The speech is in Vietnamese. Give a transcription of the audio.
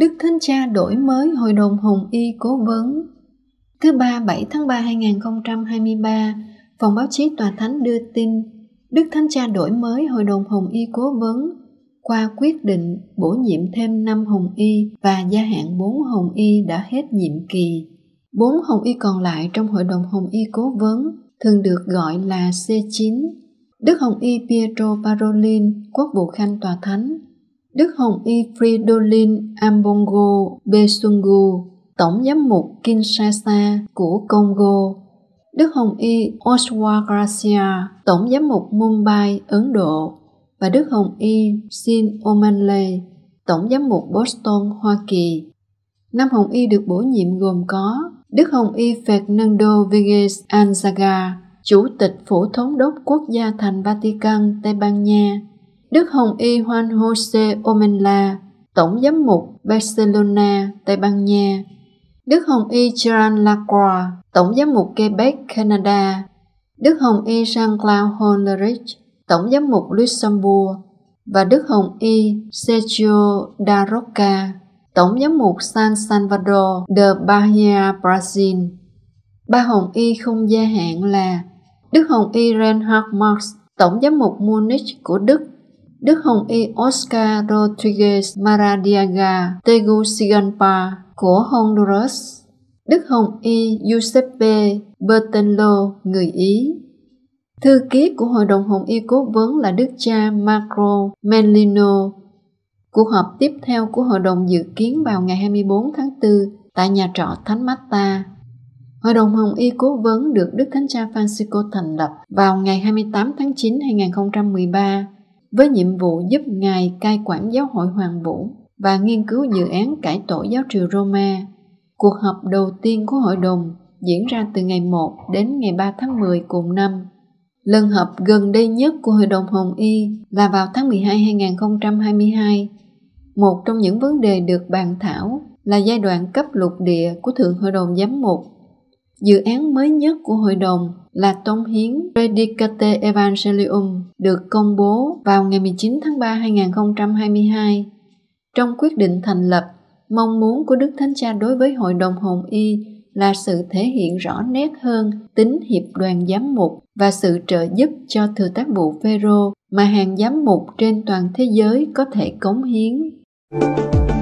Đức Thánh Cha đổi mới Hội đồng Hồng Y cố vấn. Thứ ba 7 tháng 3 2023, Phòng báo chí Tòa Thánh đưa tin Đức Thánh Cha đổi mới Hội đồng Hồng Y cố vấn qua quyết định bổ nhiệm thêm 5 Hồng Y và gia hạn 4 Hồng Y đã hết nhiệm kỳ. 4 Hồng Y còn lại trong Hội đồng Hồng Y cố vấn thường được gọi là C9. Đức Hồng Y Pietro Parolin, quốc vụ khanh tòa thánh, Đức Hồng Y Fridolin Ambongo Besungu, Tổng giám mục Kinshasa của Congo, Đức Hồng Y Oswa Garcia Tổng giám mục Mumbai, Ấn Độ và Đức Hồng Y Sin O'Malley Tổng giám mục Boston, Hoa Kỳ. Năm Hồng Y được bổ nhiệm gồm có Đức Hồng Y Fernando Viges Anzaga, Chủ tịch Phổ thống đốc quốc gia thành Vatican, Tây Ban Nha, Đức Hồng Y Juan Jose Omenla, Tổng giám mục Barcelona, Tây Ban Nha, Đức Hồng Y Gerard Lacroix, Tổng giám mục Quebec, Canada, Đức Hồng Y Jean-Claude Hollerich, Tổng giám mục Luxembourg và Đức Hồng Y Sergio da Roca, Tổng giám mục San Salvador de Bahia, Brazil. Ba Hồng Y không gia hạn là Đức Hồng Y Reinhard Marx, Tổng giám mục Munich của Đức Đức Hồng Y Oscar Rodriguez Maradiaga Tegucigalpa của Honduras, Đức Hồng Y Giuseppe Bertello, người Ý. Thư ký của Hội đồng Hồng Y cố vấn là Đức cha Marco Melino. Cuộc họp tiếp theo của Hội đồng dự kiến vào ngày 24 tháng 4 tại nhà trọ Thánh Mata. Hội đồng Hồng Y cố vấn được Đức Thánh cha Francisco thành lập vào ngày 28 tháng 9 năm 2013 với nhiệm vụ giúp Ngài cai quản giáo hội Hoàng Vũ và nghiên cứu dự án cải tổ giáo triều Roma. Cuộc họp đầu tiên của hội đồng diễn ra từ ngày 1 đến ngày 3 tháng 10 cùng năm. Lần họp gần đây nhất của Hội đồng Hồng Y là vào tháng 12 2022. Một trong những vấn đề được bàn thảo là giai đoạn cấp lục địa của Thượng Hội đồng Giám mục. Dự án mới nhất của Hội đồng là tống hiến Predicate Evangelium được công bố vào ngày 19 tháng 3 2022. Trong quyết định thành lập, mong muốn của Đức Thánh Cha đối với Hội đồng Hồng Y là sự thể hiện rõ nét hơn tính hiệp đoàn giám mục và sự trợ giúp cho thừa tác vụ Phêrô mà hàng giám mục trên toàn thế giới có thể cống hiến. Thank